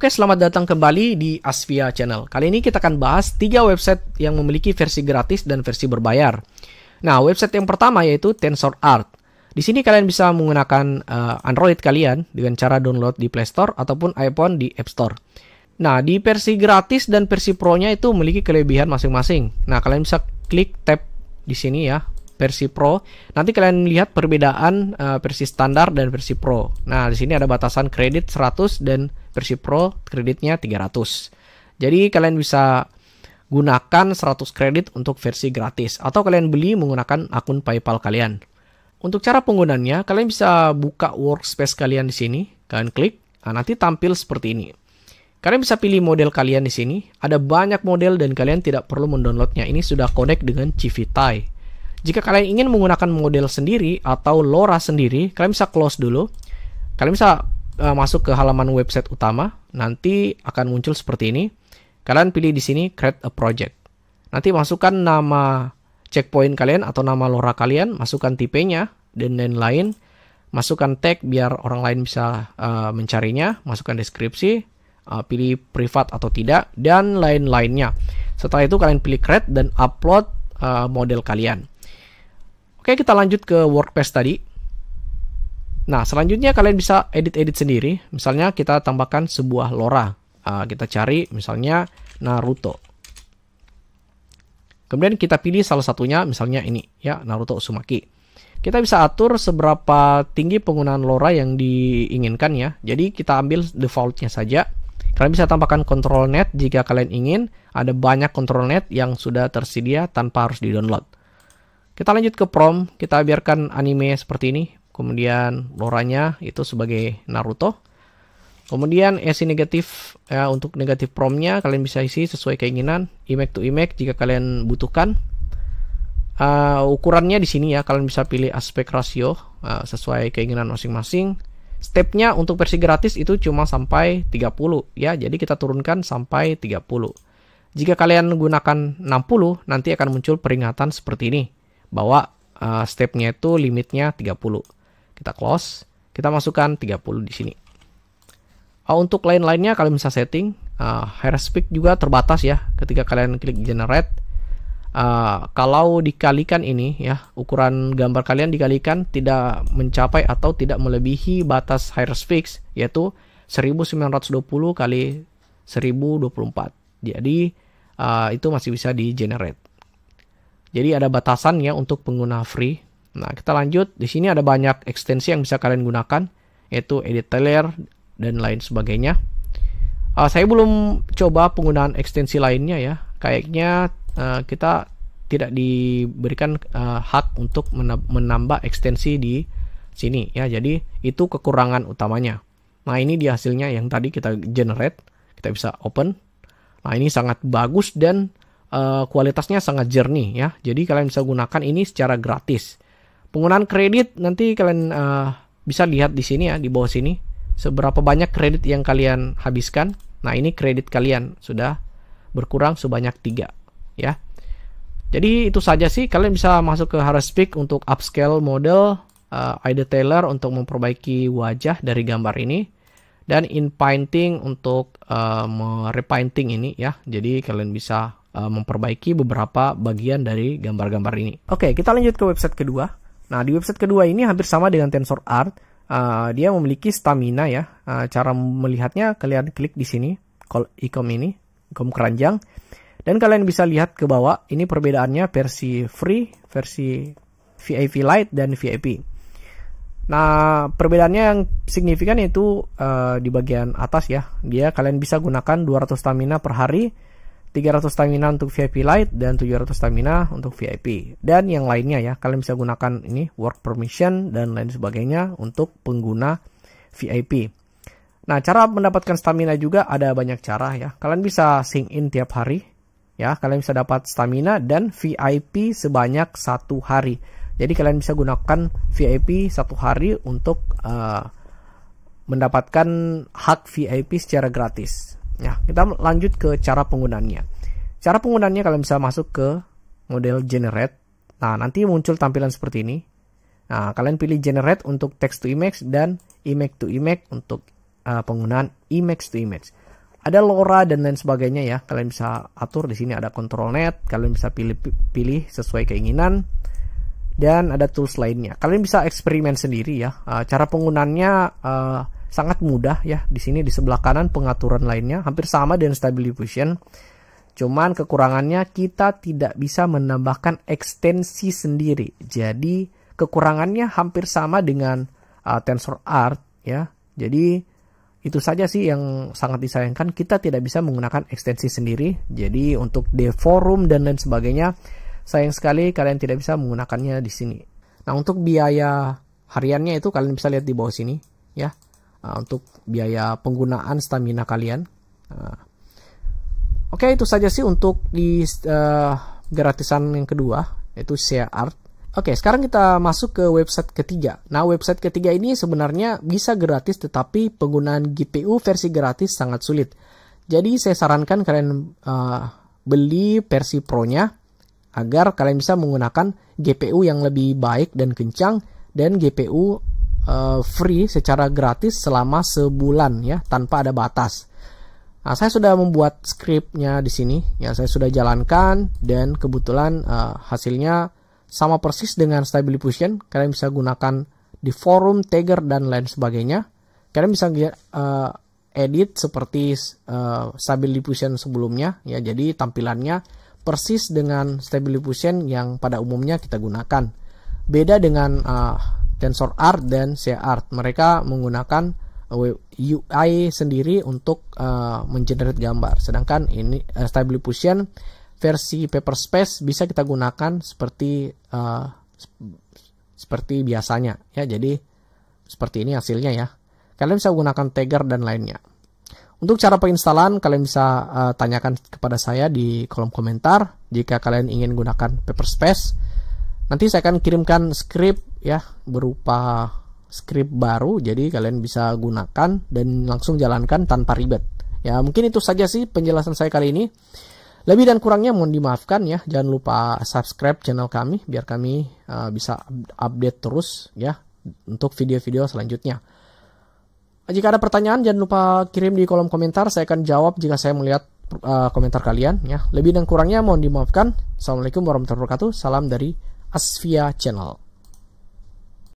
Oke, selamat datang kembali di Asvia Channel. Kali ini kita akan bahas tiga website yang memiliki versi gratis dan versi berbayar. Nah, website yang pertama yaitu TensorArt. Di sini kalian bisa menggunakan uh, Android kalian dengan cara download di Play Store ataupun iPhone di App Store. Nah, di versi gratis dan versi pro-nya itu memiliki kelebihan masing-masing. Nah, kalian bisa klik tab di sini ya, versi pro. Nanti kalian lihat perbedaan uh, versi standar dan versi pro. Nah, di sini ada batasan kredit 100 dan Persib Pro kreditnya 300. Jadi kalian bisa gunakan 100 kredit untuk versi gratis atau kalian beli menggunakan akun PayPal kalian. Untuk cara penggunaannya, kalian bisa buka workspace kalian di sini, kalian klik, nah nanti tampil seperti ini. Kalian bisa pilih model kalian di sini, ada banyak model dan kalian tidak perlu mendownloadnya, ini sudah connect dengan Civitai. Jika kalian ingin menggunakan model sendiri atau LoRa sendiri, kalian bisa close dulu. Kalian bisa uh, masuk ke halaman website utama, nanti akan muncul seperti ini. Kalian pilih di sini create a project. Nanti masukkan nama checkpoint kalian atau nama lora kalian, masukkan tipenya dan lain-lain. Masukkan tag biar orang lain bisa uh, mencarinya, masukkan deskripsi, uh, pilih privat atau tidak dan lain-lainnya. Setelah itu kalian pilih create dan upload uh, model kalian. Oke, kita lanjut ke WordPress tadi. Nah, selanjutnya kalian bisa edit-edit sendiri. Misalnya kita tambahkan sebuah lora. Uh, kita cari misalnya Naruto. Kemudian kita pilih salah satunya, misalnya ini, ya Naruto Uzumaki. Kita bisa atur seberapa tinggi penggunaan lora yang diinginkan ya. Jadi kita ambil defaultnya saja. Kalian bisa tambahkan control net jika kalian ingin. Ada banyak control net yang sudah tersedia tanpa harus di-download. Kita lanjut ke prom, kita biarkan anime seperti ini, kemudian loranya itu sebagai Naruto. Kemudian isi negatif ya, untuk negatif promnya kalian bisa isi sesuai keinginan, image to image jika kalian butuhkan. Uh, ukurannya di sini ya kalian bisa pilih aspek rasio uh, sesuai keinginan masing-masing. Stepnya untuk versi gratis itu cuma sampai 30 ya, jadi kita turunkan sampai 30. Jika kalian gunakan 60 nanti akan muncul peringatan seperti ini bahwa uh, stepnya itu limitnya 30. Kita close. Kita masukkan 30 di sini. Uh, untuk lain-lainnya kalian bisa setting. Uh, ah, speed juga terbatas ya ketika kalian klik generate. Uh, kalau dikalikan ini ya ukuran gambar kalian dikalikan tidak mencapai atau tidak melebihi batas high Hairspeak yaitu 1920 kali 1024. Jadi uh, itu masih bisa di generate. Jadi ada batasannya untuk pengguna free Nah, kita lanjut. Di sini ada banyak ekstensi yang bisa kalian gunakan, yaitu edit layer dan lain sebagainya. Uh, saya belum coba penggunaan ekstensi lainnya ya. Kayaknya uh, kita tidak diberikan uh, hak untuk menambah ekstensi di sini ya. Jadi itu kekurangan utamanya. Nah, ini dia hasilnya yang tadi kita generate, kita bisa open. Nah, ini sangat bagus dan uh, kualitasnya sangat jernih ya. Jadi kalian bisa gunakan ini secara gratis Penggunaan kredit nanti kalian uh, bisa lihat di sini ya di bawah sini seberapa banyak kredit yang kalian habiskan. Nah, ini kredit kalian sudah berkurang sebanyak tiga, ya. Jadi itu saja sih kalian bisa masuk ke Haraspeak untuk upscale model uh, Ida Taylor untuk memperbaiki wajah dari gambar ini dan in painting untuk uh, eh, repainting ini ya. Jadi kalian bisa uh, memperbaiki beberapa bagian dari gambar-gambar ini. Oke, kita lanjut ke website kedua. Nah, di website kedua ini hampir sama dengan TensorArt. Uh, ah, dia memiliki stamina ya. Uh, cara melihatnya kalian klik di sini, ikom ini, ikom keranjang. Dan kalian bisa lihat ke bawah, ini perbedaannya versi free, versi VIP Lite, dan VIP. Nah, perbedaannya yang signifikan itu uh, ah, di bagian atas ya. Dia kalian bisa gunakan 200 stamina per hari, 300 stamina untuk VIP Lite dan 700 stamina untuk VIP. Dan yang lainnya ya, kalian bisa gunakan ini work permission dan lain sebagainya untuk pengguna VIP. Nah, cara mendapatkan stamina juga ada banyak cara ya. Kalian bisa sing in tiap hari ya. Kalian bisa dapat stamina dan VIP sebanyak satu hari. Jadi kalian bisa gunakan VIP satu hari untuk uh, mendapatkan hak VIP secara gratis. Nah, kita lanjut ke cara penggunaannya. Cara penggunaannya kalian bisa masuk ke model generate. Nah, nanti muncul tampilan seperti ini. Nah, kalian pilih generate untuk text to image dan image to image untuk uh, penggunaan image to image. Ada LoRa dan lain sebagainya ya. Kalian bisa atur di sini ada control net, kalian bisa pilih pilih sesuai keinginan dan ada tools lainnya. Kalian bisa eksperimen sendiri ya. Uh, cara penggunaannya uh, sangat mudah ya. Di sini di sebelah kanan pengaturan lainnya hampir sama dengan Stability Diffusion. Cuman kekurangannya kita tidak bisa menambahkan ekstensi sendiri. Jadi kekurangannya hampir sama dengan uh, art ya. Jadi itu saja sih yang sangat disayangkan kita tidak bisa menggunakan ekstensi sendiri. Jadi untuk deforum dan lain sebagainya sayang sekali kalian tidak bisa menggunakannya di sini. Nah, untuk biaya hariannya itu kalian bisa lihat di bawah sini ya. Ah, untuk biaya penggunaan stamina kalian. Ah. Oke itu saja sih untuk di uh, gratisan yang kedua yaitu share art. Oke sekarang kita masuk ke website ketiga. Nah website ketiga ini sebenarnya bisa gratis tetapi penggunaan GPU versi gratis sangat sulit. Jadi saya sarankan kalian uh, beli versi Pro-nya agar kalian bisa menggunakan GPU yang lebih baik dan kencang dan GPU uh, free secara gratis selama sebulan ya tanpa ada batas. Nah, saya sudah membuat scriptnya di sini ya saya sudah jalankan dan kebetulan uh, hasilnya sama persis dengan stable diffusion. Kalian bisa gunakan di forum tagger dan lain sebagainya. Kalian bisa uh, edit seperti uh, stable diffusion sebelumnya ya jadi tampilannya persis dengan stable diffusion yang pada umumnya kita gunakan beda dengan uh, art dan art Mereka menggunakan eh, UI sendiri untuk uh, mengenerate gambar. Sedangkan ini uh, eh, Stable Diffusion versi paper space bisa kita gunakan seperti uh, seperti biasanya ya. Jadi seperti ini hasilnya ya. Kalian bisa gunakan tagger dan lainnya. Untuk cara penginstalan kalian bisa uh, tanyakan kepada saya di kolom komentar jika kalian ingin gunakan paper space. Nanti saya akan kirimkan script ya berupa script baru jadi kalian bisa gunakan dan langsung jalankan tanpa ribet ya mungkin itu saja sih penjelasan saya kali ini lebih dan kurangnya mohon dimaafkan ya jangan lupa subscribe channel kami biar kami uh, bisa update terus ya untuk video-video selanjutnya jika ada pertanyaan jangan lupa kirim di kolom komentar saya akan jawab jika saya melihat uh, komentar kalian ya lebih dan kurangnya mohon dimaafkan assalamualaikum warahmatullahi wabarakatuh salam dari Asfia Channel